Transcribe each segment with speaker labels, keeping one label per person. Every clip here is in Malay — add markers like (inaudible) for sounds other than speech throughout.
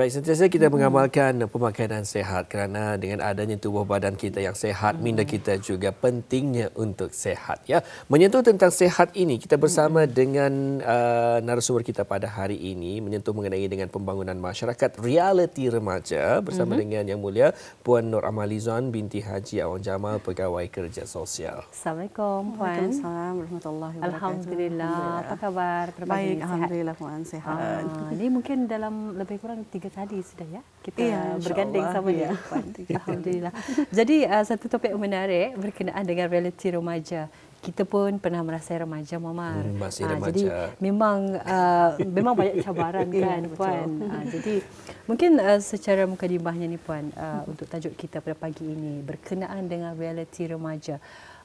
Speaker 1: Baik, sentiasa kita hmm. mengamalkan pemakanan sehat kerana dengan adanya tubuh badan kita yang sehat, hmm. minda kita juga pentingnya untuk sehat. Ya, Menyentuh tentang sehat ini, kita bersama hmm. dengan uh, narasumber kita pada hari ini menyentuh mengenai dengan pembangunan masyarakat realiti remaja bersama hmm. dengan Yang Mulia Puan Nur Amalizon binti Haji Awang Jamal, Pegawai Kerja Sosial.
Speaker 2: Assalamualaikum Puan.
Speaker 3: Assalamualaikum warahmatullahi Alhamdulillah. Apa khabar? Terbaik. Baik, Alhamdulillah Puan
Speaker 1: sehat.
Speaker 2: Ah, ini mungkin dalam lebih kurang tiga tadi sudah ya kita ya, berganding Allah, sama ya. dia. (laughs) (laughs) Alhamdulillah. Jadi uh, satu topik menarik berkenaan dengan realiti remaja. Kita pun pernah merasai remaja, Mama. Hmm, masih ah, remaja. Uh, jadi memang uh, memang banyak cabaran (laughs) kan, ya, Puan. Uh, jadi mungkin uh, secara dibahnya ni, Puan, uh, hmm. untuk tajuk kita pada pagi ini berkenaan dengan realiti remaja.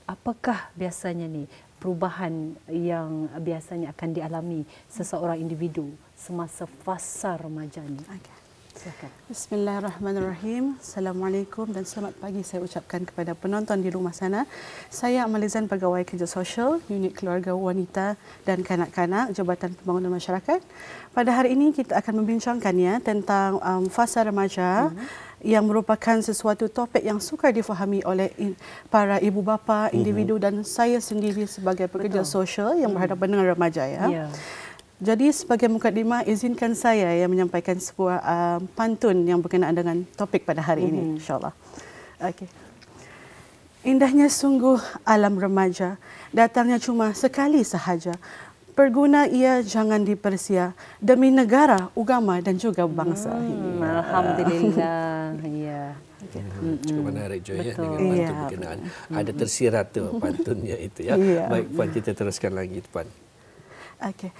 Speaker 2: Apakah biasanya ni? perubahan yang biasanya akan dialami seseorang individu semasa fasa remaja ini.
Speaker 3: Okay. Bismillahirrahmanirrahim. Assalamualaikum dan selamat pagi saya ucapkan kepada penonton di rumah sana. Saya Amalizan Pegawai Kerja Sosial, Unit Keluarga Wanita dan Kanak-kanak Jabatan Pembangunan Masyarakat. Pada hari ini kita akan membincangkan ya tentang um, fasa remaja mm-hmm yang merupakan sesuatu topik yang sukar difahami oleh para ibu bapa, individu mm-hmm. dan saya sendiri sebagai pekerja Betul. sosial yang berhadapan mhm. dengan remaja ya. Yeah. Jadi sebagai mukadimah izinkan saya yang menyampaikan sebuah uh, pantun yang berkenaan dengan topik pada hari mm-hmm. ini insyaallah. Okey. Indahnya sungguh alam remaja datangnya cuma sekali sahaja. Perguna ia jangan dipersia demi negara, agama dan juga bangsa. Hmm, (laughs) ya. Alhamdulillah. ya.
Speaker 2: Okay.
Speaker 1: Cukup menarik juga. ya, dengan pantun ya. berkenaan. Ada tersirat tu pantunnya itu ya. (laughs) ya. Baik Puan kita teruskan lagi Puan.
Speaker 3: Okey.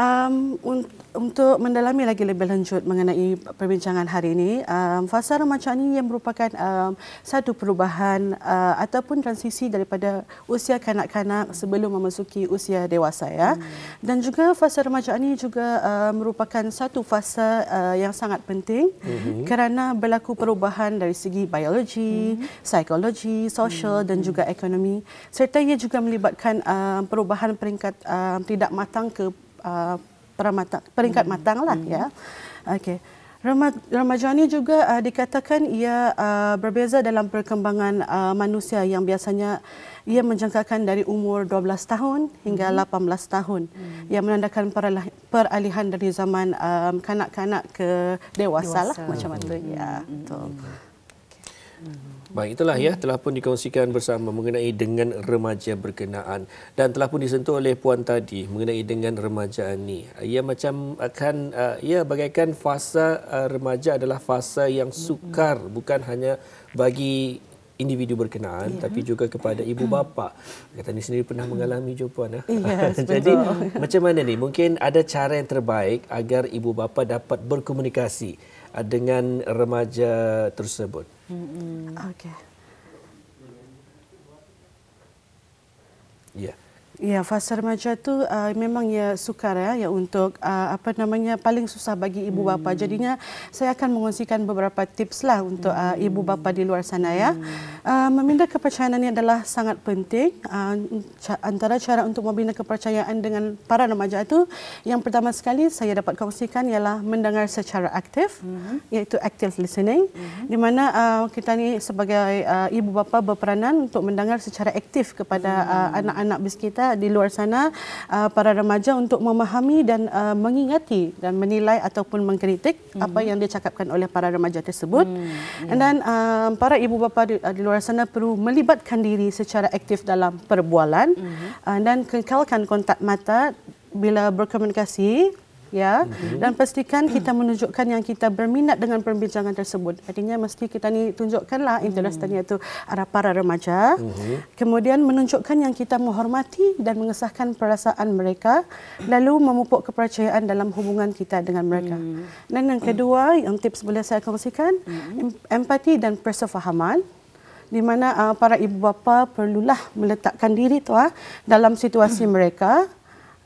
Speaker 3: Um, un- untuk mendalami lagi lebih lanjut mengenai perbincangan hari ini, um, fasa remaja ini yang merupakan um, satu perubahan uh, ataupun transisi daripada usia kanak-kanak sebelum memasuki usia dewasa ya. Hmm. Dan juga fasa remaja ini juga uh, merupakan satu fasa uh, yang sangat penting hmm. kerana berlaku perubahan dari segi biologi, hmm. psikologi, sosial hmm. dan juga ekonomi serta ia juga melibatkan uh, perubahan peringkat uh, tidak matang ke Uh, peringkat peringkat hmm. matanglah hmm. ya. Okey. Ramajani juga uh, dikatakan ia uh, berbeza dalam perkembangan uh, manusia yang biasanya ia menjangkakan dari umur 12 tahun hingga 18 hmm. tahun hmm. yang menandakan peralihan dari zaman um, kanak-kanak ke dewasa, lah, dewasa. Lah, macam hmm. tu ya. Hmm. Betul. Hmm.
Speaker 1: hmm. Baik, itulah ya telah pun dikongsikan bersama mengenai dengan remaja berkenaan dan telah pun disentuh oleh puan tadi mengenai dengan remaja ini. Ia macam akan ya bagaikan fasa uh, remaja adalah fasa yang sukar bukan hanya bagi individu berkenaan ya. tapi juga kepada ibu bapa. Kata ni sendiri pernah mengalami juga puan. Ya, (laughs) Jadi betul. macam mana ni? Mungkin ada cara yang terbaik agar ibu bapa dapat berkomunikasi Eh, dengan remaja tersebut.
Speaker 3: Hmm. Okey. Ya. Ya, fasa remaja tu uh, memang ya sukar ya, ya untuk uh, apa namanya paling susah bagi ibu bapa. Hmm. Jadinya saya akan mengongsikan beberapa tips lah untuk uh, ibu bapa di luar sana ya. Hmm. Ah, membina kepercayaan ini adalah sangat penting. Ah, antara cara untuk membina kepercayaan dengan para remaja itu, yang pertama sekali saya dapat kongsikan ialah mendengar secara aktif, mm-hmm. iaitu active listening, mm-hmm. di mana ah, kita ni sebagai ibu bapa berperanan untuk mendengar secara aktif kepada mm-hmm. anak-anak bis kita di luar sana, para remaja untuk memahami dan mengingati dan menilai ataupun mengkritik mm-hmm. apa yang dicakapkan oleh para remaja tersebut. Mm-hmm. Dan para ibu bapa di luar luar sana perlu melibatkan diri secara aktif dalam perbualan mm-hmm. dan kekalkan kontak mata bila berkomunikasi ya mm-hmm. dan pastikan kita menunjukkan yang kita berminat dengan perbincangan tersebut artinya mesti kita ni tunjukkanlah mhm. interest mm-hmm. itu arah para remaja mm-hmm. kemudian menunjukkan yang kita menghormati dan mengesahkan perasaan mereka lalu memupuk kepercayaan dalam hubungan kita dengan mereka mm-hmm. dan yang kedua yang tips boleh saya kongsikan mm-hmm. empati dan persefahaman di mana uh, para ibu bapa perlulah meletakkan diri tu uh, dalam situasi hmm. mereka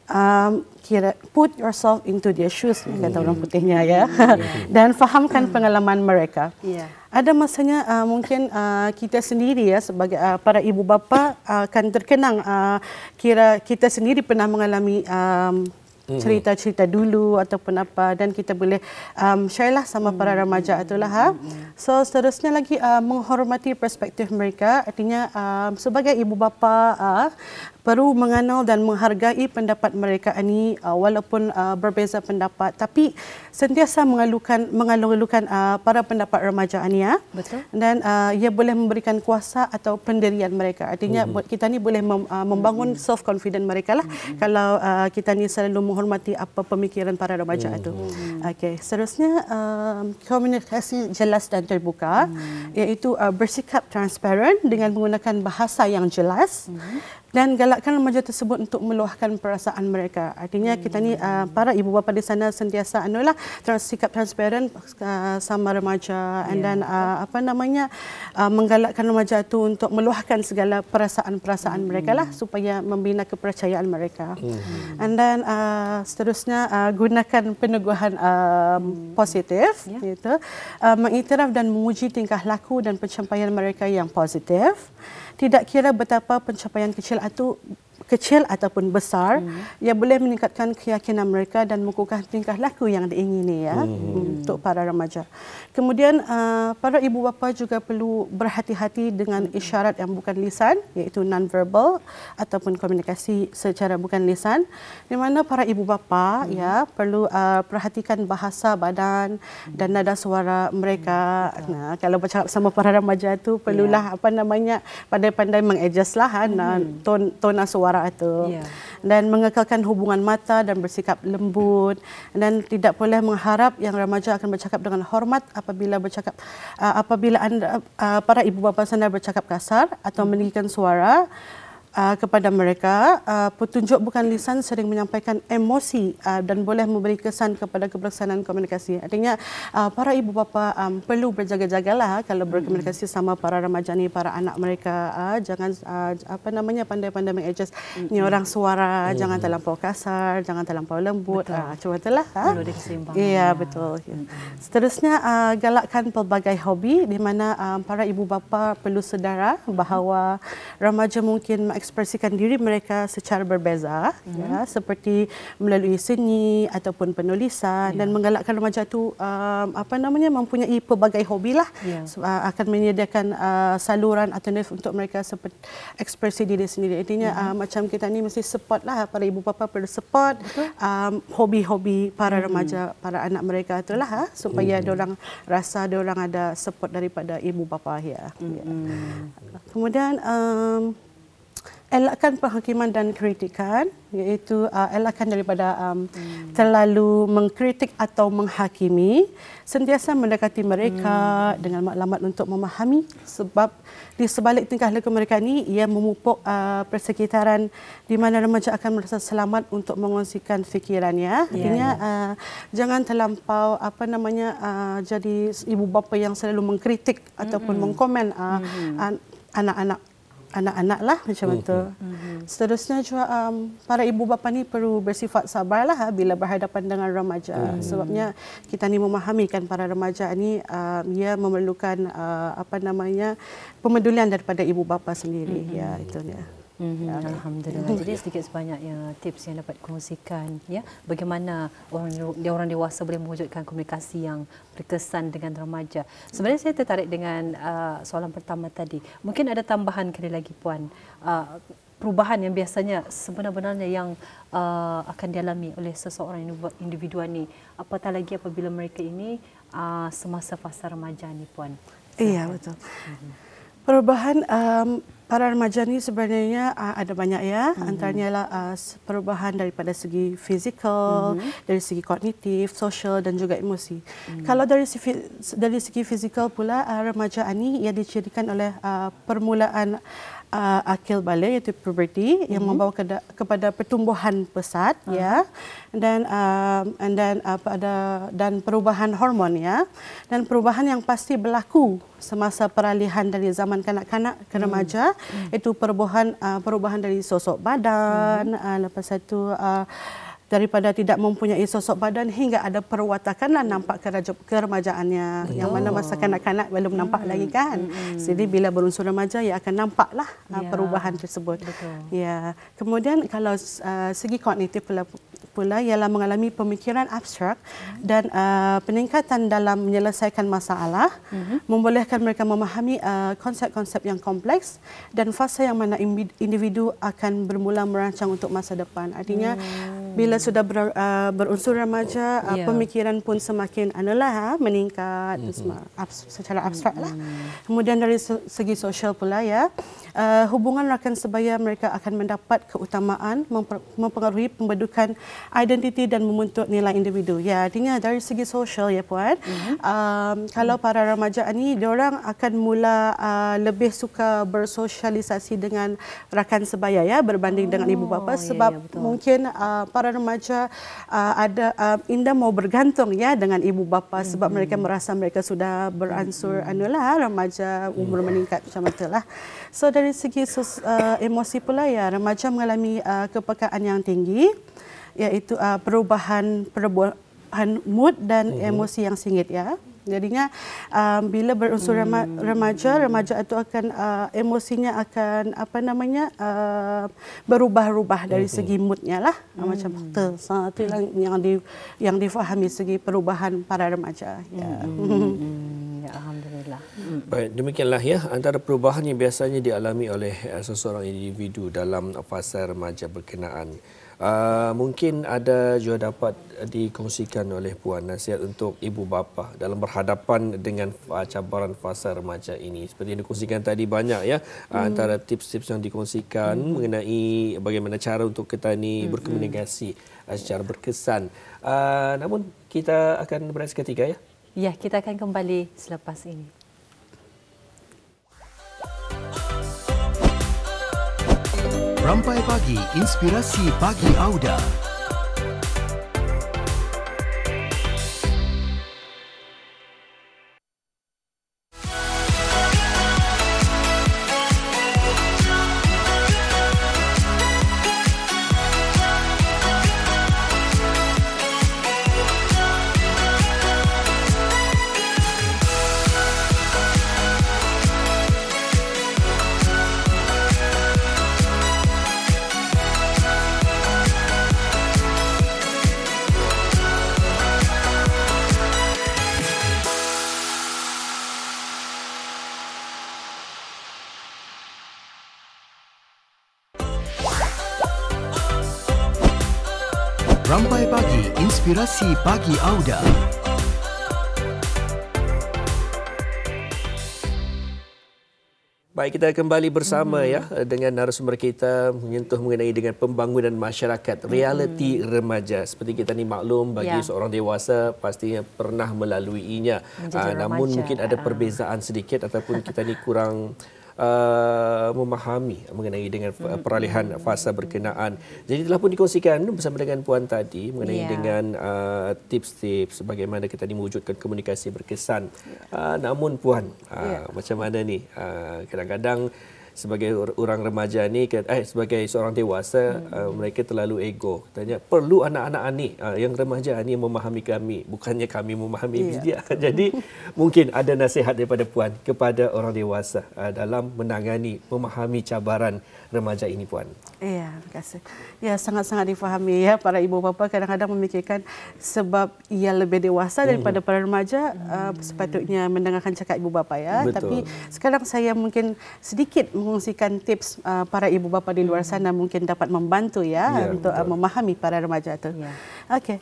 Speaker 3: um kira put yourself into their shoes hmm. kata orang hmm. putihnya ya, hmm, ya, ya. (laughs) dan fahamkan hmm. pengalaman mereka yeah. ada masanya uh, mungkin uh, kita sendiri ya sebagai uh, para ibu bapa uh, akan terkenang uh, kira kita sendiri pernah mengalami um, cerita-cerita dulu ataupun apa dan kita boleh um, share lah sama para remaja itulah ha. So seterusnya lagi uh, menghormati perspektif mereka artinya um, sebagai ibu bapa uh, perlu mengenal dan menghargai pendapat mereka ini uh, walaupun uh, berbeza pendapat tapi sentiasa mengalukan mengalukan uh, para pendapat remaja ini ya. Betul. Dan uh, ia boleh memberikan kuasa atau pendirian mereka. Artinya mm-hmm. kita ni boleh mem, uh, membangun mm-hmm. self confident mereka lah mm-hmm. kalau uh, kita ni selalu menghormati apa pemikiran para remaja mm-hmm. itu. Mhm. Okey, seterusnya uh, komunikasi jelas dan terbuka mm-hmm. iaitu uh, bersikap transparent dengan menggunakan bahasa yang jelas. Mm-hmm dan galakkan remaja tersebut untuk meluahkan perasaan mereka. Artinya hmm. kita ni uh, para ibu bapa di sana sentiasa anulah trans, sikap transparan uh, sama remaja and yeah. then uh, apa namanya uh, menggalakkan remaja itu untuk meluahkan segala perasaan-perasaan hmm. mereka lah supaya membina kepercayaan mereka. Hmm. And then uh, seterusnya uh, gunakan peneguhan uh, hmm. positif yeah. gitu. Uh, mengiktiraf dan menguji tingkah laku dan pencapaian mereka yang positif tidak kira betapa pencapaian kecil itu kecil ataupun besar hmm. yang boleh meningkatkan keyakinan mereka dan mengukuhkan tingkah laku yang diingini ya hmm. hmm untuk para remaja. Kemudian uh, para ibu bapa juga perlu berhati-hati dengan hmm. isyarat yang bukan lisan iaitu nonverbal ataupun komunikasi secara bukan lisan di mana para ibu bapa hmm. ya perlu uh, perhatikan bahasa badan hmm. dan nada suara mereka. Hmm. Nah, kalau bercakap sama para remaja tu perlulah yeah. apa namanya pandai-pandai mengadjust lah ha, hmm. nah, ton tona suara suara itu yeah. dan mengekalkan hubungan mata dan bersikap lembut dan tidak boleh mengharap yang remaja akan bercakap dengan hormat apabila bercakap uh, apabila anda uh, para ibu bapa anda bercakap kasar atau hmm. meninggikan suara uh, kepada mereka uh, petunjuk bukan lisan sering menyampaikan emosi uh, dan boleh memberi kesan kepada keberlaksanaan komunikasi. Artinya uh, para ibu bapa um, perlu berjaga-jagalah uh, kalau berkomunikasi hmm sama para remaja ni para anak mereka uh, jangan uh, apa namanya pandai-pandai mengadjust mm-hmm. ni orang suara hmm jangan terlampau kasar jangan terlampau lembut uh, cuba telah ha ya betul ya. hmm seterusnya uh, galakkan pelbagai hobi di mana um, para ibu bapa perlu sedara bahawa remaja mungkin mengekspresikan diri mereka secara berbeza mm-hmm. ya mhm. seperti melalui seni ataupun penulisan yeah. dan ya. menggalakkan remaja itu um, apa namanya mempunyai pelbagai hobi lah yeah. Ya. uh, akan menyediakan uh, saluran alternatif untuk mereka seperti ekspresi diri sendiri intinya mm-hmm. uh, macam kita ni mesti support lah para ibu bapa perlu support um, hobi-hobi para mhm. remaja mm-hmm. para anak mereka itulah ha, supaya mm-hmm. diorang rasa orang ada support daripada ibu bapa ya, mm-hmm. ya. kemudian um, elakkan penghakiman dan kritikan iaitu uh, elakkan daripada um, hmm. terlalu mengkritik atau menghakimi sentiasa mendekati mereka hmm. dengan maklumat untuk memahami sebab di sebalik tingkah laku mereka ini ia memupuk uh, persekitaran di mana remaja akan merasa selamat untuk mengongsikan fikirannya ya, artinya ya. uh, jangan terlampau apa namanya uh, jadi ibu bapa yang selalu mengkritik ataupun mm-hmm. mengkomen uh, hmm an- anak-anak anak-anak lah macam mm-hmm. tu. Hmm. Hmm. Seterusnya juga um, para ibu bapa ni perlu bersifat sabarlah ha, bila berhadapan dengan remaja. Mm-hmm. Sebabnya kita ni memahami kan para remaja ni um, ia memerlukan uh, apa namanya pemedulian daripada ibu bapa sendiri. Mm-hmm. Ya itu dia. Mm-hmm. Alhamdulillah. Jadi
Speaker 2: sedikit sebanyaknya tips yang dapat dikongsikan ya. Bagaimana orang dia orang dewasa boleh mewujudkan komunikasi yang berkesan dengan remaja. Sebenarnya saya tertarik dengan uh, soalan pertama tadi. Mungkin ada tambahan kali lagi puan. Uh, perubahan yang biasanya sebenarnya yang uh, akan dialami oleh seseorang individu ini apatah lagi apabila mereka ini uh, semasa fasa remaja ni puan. Iya betul. Mm-hmm.
Speaker 3: Perubahan um, para remaja ni sebenarnya uh, ada banyak ya. Mm-hmm. Antaranya ialah uh, perubahan daripada segi fizikal, mm-hmm. dari segi kognitif, sosial dan juga emosi. Mm-hmm. Kalau dari segi, dari segi fizikal pula uh, remaja ini ia dicirikan oleh uh, permulaan uh, akil balik iaitu puberty mm-hmm. yang mhm. membawa ke, kepada pertumbuhan pesat uh-huh. ya dan uh, and then uh, pada dan perubahan hormon ya dan perubahan yang pasti berlaku semasa peralihan dari zaman kanak-kanak ke hmm. remaja mm-hmm. itu perubahan uh, perubahan dari sosok badan mm-hmm. uh, lepas itu uh, daripada tidak mempunyai sosok badan hingga ada perwatakanlah nampak keremajaannya oh. yang mana masa kanak-kanak belum hmm. nampak lagi kan hmm. jadi bila berunsur remaja ia akan nampaklah ah, ya. perubahan tersebut Betul. ya kemudian kalau uh, segi kognitif pula ialah mengalami pemikiran abstrak dan uh, peningkatan dalam menyelesaikan masalah mm-hmm. membolehkan mereka memahami uh, konsep-konsep yang kompleks dan fasa yang mana individu akan bermula merancang untuk masa depan artinya mm. bila sudah ber, uh, berunsur remaja uh, yeah. pemikiran pun semakin anulah uh, ha, meningkat mm-hmm. secara abstrak mm-hmm. lah kemudian dari segi sosial pula ya uh, uh, hubungan rakan sebaya mereka akan mendapat keutamaan mempengaruhi pembentukan identiti dan membentuk nilai individu. Ya, artinya dari segi sosial ya puan. Mm-hmm. Um, kalau para remaja ini orang akan mula uh, lebih suka bersosialisasi dengan rakan sebaya ya berbanding oh, dengan ibu bapa oh, ya, ya, sebab yeah, mungkin uh, para remaja uh, ada uh, inda mau bergantung ya dengan ibu bapa mm-hmm. sebab mhm. mereka merasa mereka sudah beransur mm-hmm. anulah remaja umur yeah. meningkat macam itulah. So dari dari segi sos, uh, emosi pula ya remaja mengalami uh, kepekaan yang tinggi iaitu uh, perubahan perubahan mood dan uh-huh. emosi yang singit ya jadinya um, bila berunsur hmm. remaja remaja itu akan uh, emosinya akan apa namanya uh, berubah-ubah dari hmm. segi moodnya lah uh, hmm. macam itu satu yang yang di yang difahami segi perubahan para remaja ya
Speaker 1: hmm. Hmm. (laughs) ya alhamdulillah Hmm. Baik, demikianlah ya antara perubahan yang biasanya dialami oleh eh, seseorang individu dalam fasa remaja berkenaan. Uh, mungkin ada juga dapat dikongsikan oleh Puan nasihat untuk ibu bapa dalam berhadapan dengan uh, cabaran fasa remaja ini. Seperti yang dikongsikan tadi banyak ya hmm. antara tips-tips yang dikongsikan hmm. mengenai bagaimana cara untuk kita ini hmm, hmm. berkomunikasi uh, secara berkesan. Uh, namun kita akan beres ketiga ya.
Speaker 2: Ya, kita akan kembali selepas ini.
Speaker 1: Rampai Pagi
Speaker 2: Inspirasi Pagi Auda
Speaker 1: Si Pagi Auda. Baik, kita kembali bersama hmm. ya dengan narasumber kita menyentuh mengenai dengan pembangunan masyarakat, realiti hmm. remaja. Seperti kita ni maklum bagi ya. seorang dewasa pastinya pernah melaluinya. Aa, ah, namun remaja. mungkin ada ah. perbezaan sedikit ataupun kita ni kurang (laughs) uh, memahami mengenai dengan uh, hmm. peralihan fasa berkenaan. Jadi telah pun dikongsikan hmm, bersama dengan puan tadi mengenai yeah. dengan uh, tips-tips bagaimana kita mewujudkan komunikasi berkesan. Yeah. Uh, namun puan uh, yeah. macam mana ni uh, kadang-kadang sebagai orang remaja ni eh sebagai seorang dewasa hmm. uh, mereka terlalu ego tanya perlu anak-anak ani uh, yang remaja ni memahami kami bukannya kami memahami yeah. dia (laughs) jadi mungkin ada nasihat daripada puan kepada orang dewasa uh, dalam menangani memahami cabaran remaja ini puan
Speaker 3: Ya, terima kasih. Ya, sangat-sangat difahami ya para ibu bapa kadang-kadang memikirkan sebab ia lebih dewasa hmm. daripada para remaja hmm. uh, sepatutnya mendengarkan cakap ibu bapa ya. Betul. Tapi sekarang saya mungkin sedikit mengungsikan tips uh, para ibu bapa di luar hmm. sana hmm. mungkin dapat membantu ya, ya untuk uh, memahami para remaja itu. Ya. Okey.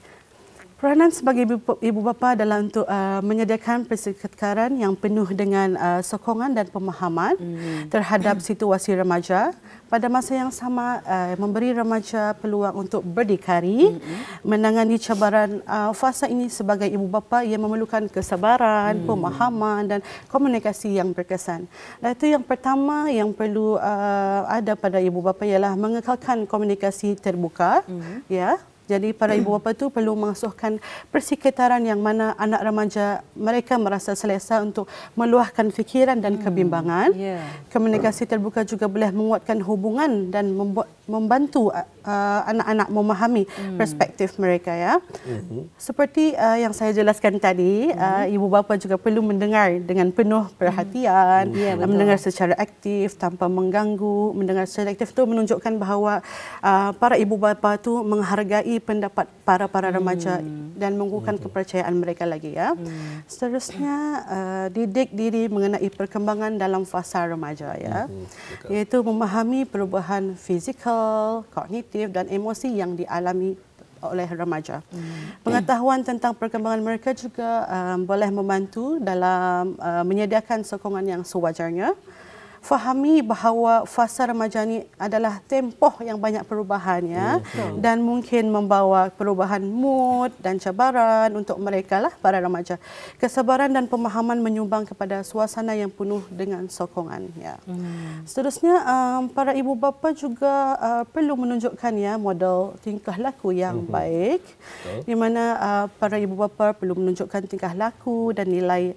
Speaker 3: Peranan sebagai ibu, ibu bapa adalah untuk uh, menyediakan persekitaran yang penuh dengan uh, sokongan dan pemahaman hmm. terhadap situasi remaja pada masa yang sama uh, memberi remaja peluang untuk berdikari mm-hmm. menangani cabaran uh, fasa ini sebagai ibu bapa ia memerlukan kesabaran mm. pemahaman dan komunikasi yang berkesan dan itu yang pertama yang perlu uh, ada pada ibu bapa ialah mengekalkan komunikasi terbuka mm-hmm. ya jadi para ibu bapa tu perlu mengasuhkan persekitaran yang mana anak remaja mereka merasa selesa untuk meluahkan fikiran dan hmm, kebimbangan. Yeah. Komunikasi terbuka juga boleh menguatkan hubungan dan membuat membantu uh, uh, anak-anak uh, memahami hmm. perspektif mereka ya. Mm-hmm. Seperti uh, yang saya jelaskan tadi, mm-hmm. uh, ibu bapa juga perlu mendengar dengan penuh hmm. perhatian, mm-hmm. mendengar secara aktif tanpa mengganggu. Mendengar secara aktif itu menunjukkan bahawa uh, para ibu bapa tu menghargai pendapat para para hmm. remaja mm-hmm. dan menggunakan mm-hmm. kepercayaan mereka lagi ya. Mm-hmm. Seterusnya uh, didik diri mengenai perkembangan dalam fasa remaja ya, mm-hmm. iaitu memahami perubahan fizikal mental, kognitif dan emosi yang dialami oleh remaja. Hmm. Pengetahuan tentang perkembangan mereka juga um, boleh membantu dalam uh, menyediakan sokongan yang sewajarnya fahami bahawa fasa remaja ni adalah tempoh yang banyak perubahan ya hmm. dan mungkin membawa perubahan mood dan cabaran untuk mereka lah para remaja. Kesabaran dan pemahaman menyumbang kepada suasana yang penuh dengan sokongan ya. Hmm. Seterusnya um, para ibu bapa juga uh, perlu menunjukkan ya model tingkah laku yang hmm. baik. Okay. Di mana uh, para ibu bapa perlu menunjukkan tingkah laku dan nilai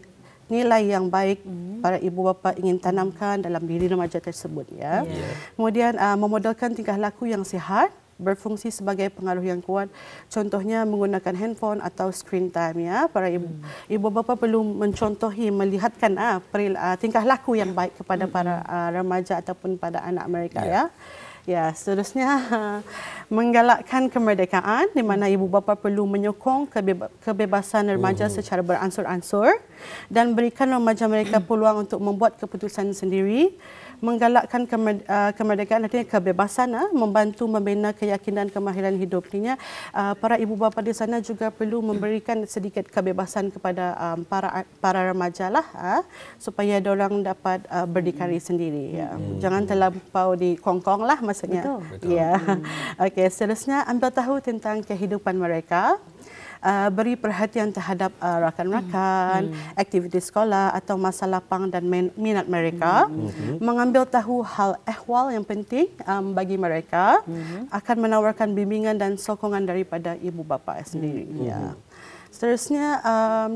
Speaker 3: nilai yang baik mm. para ibu bapa ingin tanamkan dalam diri remaja tersebut ya. Yeah. Kemudian uh, memodelkan tingkah laku yang sihat berfungsi sebagai pengaruh yang kuat contohnya menggunakan handphone atau screen time ya para ibu hmm. ibu bapa perlu mencontohi melihatkan ah, peril, ah, tingkah laku yang baik kepada hmm. para ah, remaja ataupun pada anak mereka yeah. ya, ya. Ya, seterusnya (laughs) menggalakkan kemerdekaan di mana ibu bapa perlu menyokong kebebasan remaja uh-huh. secara beransur-ansur dan berikan remaja mereka peluang untuk membuat keputusan sendiri menggalakkan uh, kemerdekaan artinya kebebasan ah, membantu membina keyakinan kemahiran hidupnya. Uh, para ibu bapa di sana juga perlu memberikan sedikit kebebasan kepada um, para para remaja lah ah, supaya orang dapat uh, berdikari sendiri ya. hmm. jangan hmm. terlampau di kongkong lah maksudnya Betul. ya (laughs) okey seterusnya ambil tahu tentang kehidupan mereka uh, beri perhatian terhadap uh, rakan-rakan, hmm. hmm. aktiviti sekolah atau masa lapang dan min- minat mereka, hmm. Hmm. hmm. mengambil tahu hal ehwal yang penting um, bagi mereka, hmm. akan menawarkan bimbingan dan sokongan daripada ibu bapa sendiri. Hmm. Ya. Seterusnya, um,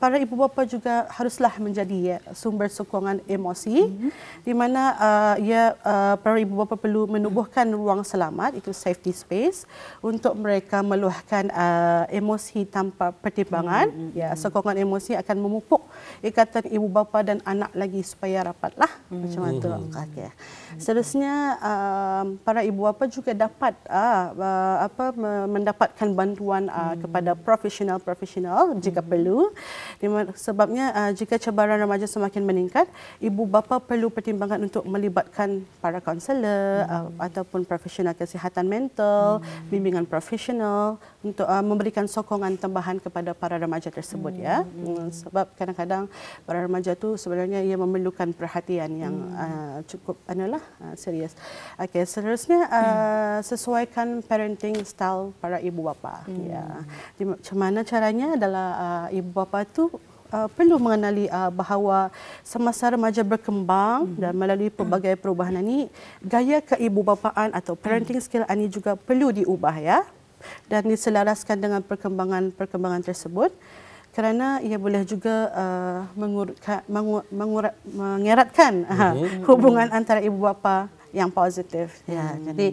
Speaker 3: para ibu bapa juga haruslah menjadi ya, sumber sokongan emosi mm-hmm. di mana uh, ya uh, para ibu bapa perlu menubuhkan ruang selamat itu safety space untuk mereka meluahkan uh, emosi tanpa pertimbangan mm-hmm. ya uh, sokongan emosi akan memupuk ikatan ibu bapa dan anak lagi supaya rapatlah mm-hmm. macam mm-hmm. tu okay. Mhm. Ya. seterusnya uh, para ibu bapa juga dapat uh, uh, apa mendapatkan bantuan uh, mm-hmm. kepada profesional-profesional jika mm-hmm. perlu Sebabnya uh, jika cabaran remaja semakin meningkat, ibu bapa perlu pertimbangkan untuk melibatkan para kaunselor hmm. uh, ataupun profesional kesihatan mental, hmm. bimbingan profesional untuk uh, memberikan sokongan tambahan kepada para remaja tersebut ya. hmm. ya sebab kadang-kadang para remaja tu sebenarnya ia memerlukan perhatian yang hmm. uh, cukup anulah uh, serius okey seterusnya uh, sesuaikan parenting style para ibu bapa hmm. ya Jadi, macam mana caranya adalah uh, ibu bapa tu Uh, perlu mengenali uh, bahawa semasa remaja berkembang mm-hmm. dan melalui pelbagai perubahan ini gaya keibubapaan atau parenting mm-hmm. skill ini juga perlu diubah ya dan diselaraskan dengan perkembangan-perkembangan tersebut kerana ia boleh juga uh, mengur, mengur, mengur, uh, ha, mm-hmm. hubungan antara ibu bapa yang positif. Ya, hmm. Ya, jadi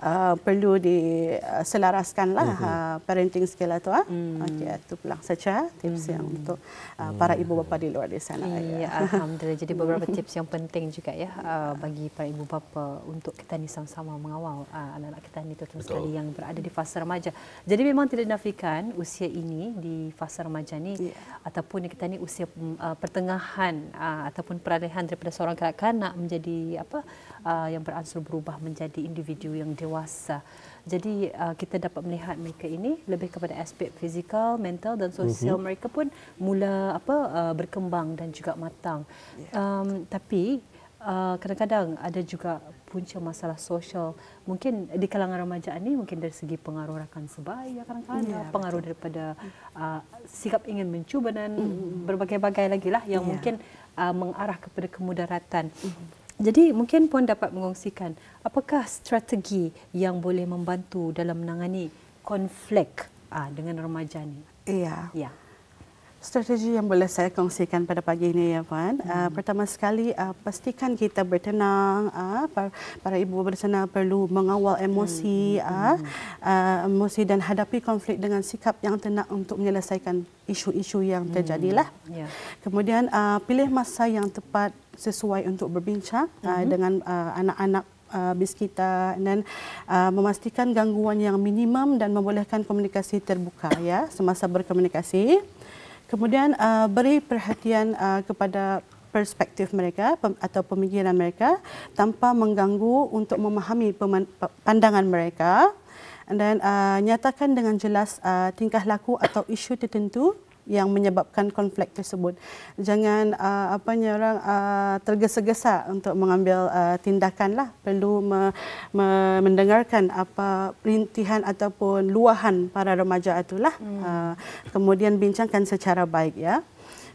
Speaker 3: uh, perlu diselaraskanlah uh, hmm. uh, parenting skill itu. Uh. Hmm. Okey, itu pulang saja tips hmm. yang untuk uh, para ibu bapa di luar di sana. Lah, hmm, ya. ya, Alhamdulillah. Jadi beberapa (laughs) tips yang
Speaker 2: penting juga ya uh, bagi para ibu bapa untuk kita ni sama-sama mengawal uh, anak-anak kita ni terutama Betul. sekali yang berada di fasa remaja. Jadi memang tidak dinafikan usia ini di fasa remaja ni ya. ataupun kita ni usia mm, uh, pertengahan uh, ataupun peralihan daripada seorang kanak-kanak menjadi apa uh, yang beransur berubah menjadi individu yang dewasa. Jadi uh, kita dapat melihat mereka ini lebih kepada aspek fizikal, mental dan sosial mm-hmm. mereka pun mula apa uh, berkembang dan juga matang. Ya. Um, tapi uh, kadang-kadang ada juga punca masalah sosial. Mungkin di kalangan remaja ini mungkin dari segi pengaruh rakan sebaya kadang-kadang yeah, pengaruh betul. daripada uh, sikap ingin mencuba dan mm-hmm. berbagai-bagai lagi lah yang yeah. mungkin uh, mengarah kepada kemudaratan. Mm-hmm. Jadi mungkin puan dapat mengongsikan apakah strategi yang boleh membantu dalam menangani konflik ah, dengan remaja ini? Iya. Yeah.
Speaker 3: Strategi yang boleh saya kongsikan pada pagi ini ya Puan. Ah, hmm. Uh, pertama sekali uh, pastikan kita bertenang. Uh, ah, para, para ibu bertenang perlu mengawal emosi, hmm. uh, uh, emosi dan hadapi konflik dengan sikap yang tenang untuk menyelesaikan isu-isu yang terjadi lah. Yeah. Kemudian uh, pilih masa yang tepat sesuai untuk berbincang hmm. uh, dengan uh, anak-anak. Uh, bis kita dan uh, memastikan gangguan yang minimum dan membolehkan komunikasi terbuka ya semasa berkomunikasi. Kemudian uh, beri perhatian uh, kepada perspektif mereka atau pemikiran mereka tanpa mengganggu untuk memahami pandangan mereka dan uh, nyatakan dengan jelas uh, tingkah laku atau isu tertentu yang menyebabkan konflik tersebut. Jangan uh, apa ni uh, tergesa-gesa untuk mengambil uh, tindakan lah. Perlu me- me- mendengarkan apa perintihan ataupun luahan para remaja itulah. Hmm. Uh, kemudian bincangkan secara baik ya.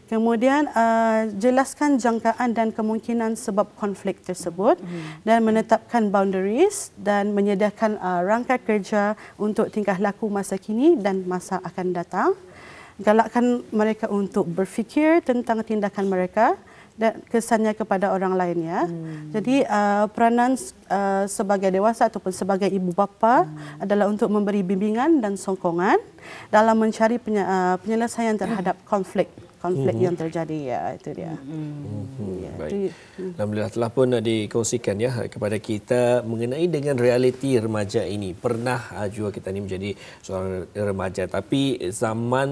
Speaker 3: Kemudian uh, jelaskan jangkaan dan kemungkinan sebab konflik tersebut hmm. dan menetapkan boundaries dan menyediakan uh, rangka kerja untuk tingkah laku masa kini dan masa akan datang galakkan mereka untuk berfikir tentang tindakan mereka dan kesannya kepada orang lain ya. Hmm. Jadi uh, peranan uh, sebagai dewasa ataupun sebagai ibu bapa hmm. adalah untuk memberi bimbingan dan sokongan dalam mencari penye- uh, penyelesaian terhadap konflik konflik mm-hmm. yang terjadi ya itu dia. Mm-hmm. Ya, Baik. Itu,
Speaker 1: Alhamdulillah telah pun dikongsikan ya kepada kita mengenai dengan realiti remaja ini. Pernah ah, juga kita ini menjadi seorang remaja tapi zaman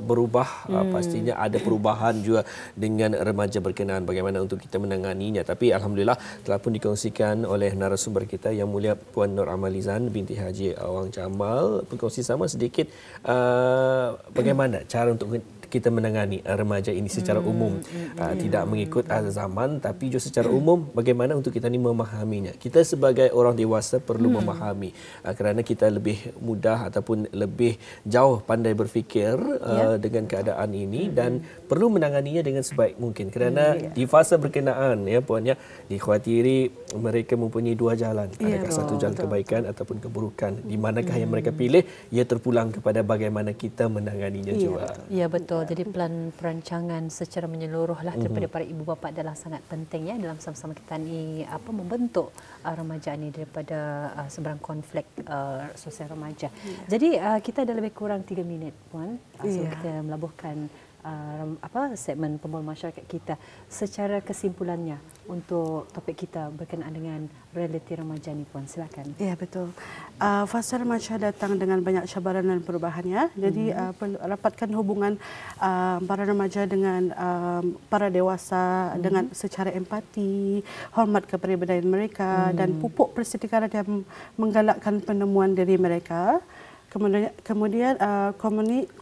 Speaker 1: berubah mm. pastinya ada perubahan juga dengan remaja berkenaan bagaimana untuk kita menanganinya. Tapi alhamdulillah telah pun dikongsikan oleh narasumber kita yang mulia Puan Nur Amalizan binti Haji Awang Jamal. Perkongsi sama sedikit uh, bagaimana cara untuk kita menangani eh, remaja ini secara hmm. umum hmm. Uh, tidak mengikut zaman tapi juga secara hmm. umum bagaimana untuk kita ni memahaminya kita sebagai orang dewasa perlu hmm. memahami uh, kerana kita lebih mudah ataupun lebih jauh pandai berfikir uh, ah, yeah. dengan keadaan ini hmm. dan perlu menanganinya dengan sebaik mungkin kerana hmm, yeah. di fasa berkenaan ya puannya dikhawatiri mereka mempunyai dua jalan yeah. adakah satu jalan Betul. kebaikan ataupun keburukan di manakah hmm. yang mereka pilih ia terpulang kepada bagaimana kita menanganinya yeah. juga
Speaker 2: ya betul jadi hmm. pelan perancangan secara menyeluruh lah daripada mm-hmm. para ibu bapa adalah sangat penting ya dalam sama-sama kita ni apa membentuk uh, remaja ni daripada uh, seberang konflik uh, sosial remaja. Yeah. Jadi uh, kita ada lebih kurang tiga minit pun. Yeah. Uh, ya. kita melabuhkan uh, apa segmen pembual masyarakat kita secara kesimpulannya
Speaker 3: untuk topik kita berkenaan dengan realiti remaja ni puan silakan. Ya betul. Uh, fasa remaja datang dengan banyak cabaran dan perubahan ya. Jadi hmm. uh, rapatkan hubungan uh, para remaja dengan uh, para dewasa hmm. dengan secara empati, hormat kepribadian mereka hmm. dan pupuk persetikaran yang menggalakkan penemuan diri mereka. Kemudian uh,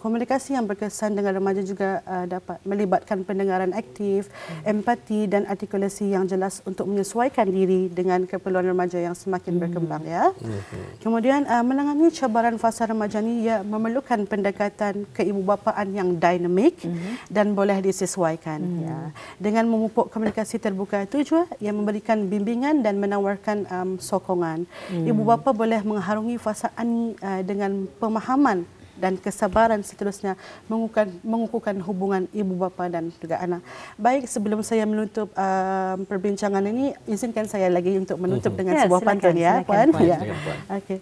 Speaker 3: komunikasi yang berkesan dengan remaja juga uh, dapat melibatkan pendengaran aktif, hmm. empati dan artikulasi yang jelas untuk menyesuaikan diri dengan keperluan remaja yang semakin berkembang. Ya. Hmm. Kemudian uh, menangani cabaran fasa remaja ini ia memerlukan pendekatan keibubapaan yang dinamik hmm. dan boleh disesuaikan. Ya. Dengan memupuk komunikasi terbuka itu juga ia memberikan bimbingan dan menawarkan um, sokongan. Ibu bapa boleh mengharungi fasa ini dengan pemahaman dan kesabaran seterusnya mengukuhkan, mengukuhkan hubungan ibu bapa dan juga anak. Baik, sebelum saya menutup uh, perbincangan ini, izinkan saya lagi untuk menutup mhm. dengan ya, sebuah silakan, pantun ya, silakan, puan. puan. Ya. puan. Okay.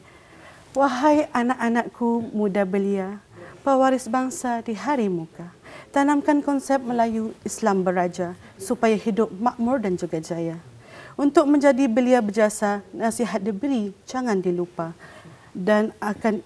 Speaker 3: Wahai anak-anakku muda belia, pewaris bangsa di hari muka, tanamkan konsep Melayu Islam beraja supaya hidup makmur dan juga jaya. Untuk menjadi belia berjasa, nasihat diberi jangan dilupa dan akan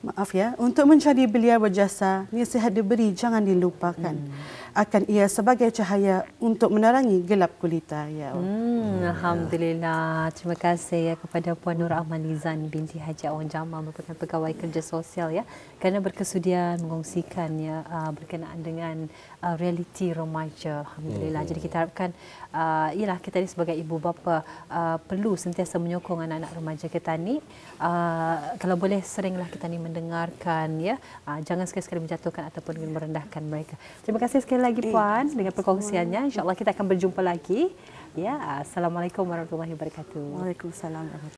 Speaker 3: Maaf ya, untuk mencari beliau berjasa, nasihat diberi jangan dilupakan. Hmm akan ia sebagai cahaya untuk menerangi gelap gulita. Ya.
Speaker 2: Hmm, ya. Alhamdulillah. Terima kasih ya kepada Puan Nur Ahmad Nizan binti Haji Awang Jamal merupakan pegawai kerja sosial ya kerana berkesudian mengongsikan ya uh, berkenaan dengan uh, realiti remaja. Alhamdulillah. Ya. Jadi kita harapkan uh, ialah kita ini sebagai ibu bapa uh, perlu sentiasa menyokong anak-anak remaja kita ni. Uh, kalau boleh seringlah kita ni mendengarkan ya. Uh, jangan sekali-sekali menjatuhkan ataupun merendahkan mereka. Terima kasih sekali kasih lagi Puan dengan perkongsiannya. InsyaAllah kita akan berjumpa lagi. Ya, Assalamualaikum warahmatullahi wabarakatuh. Waalaikumsalam.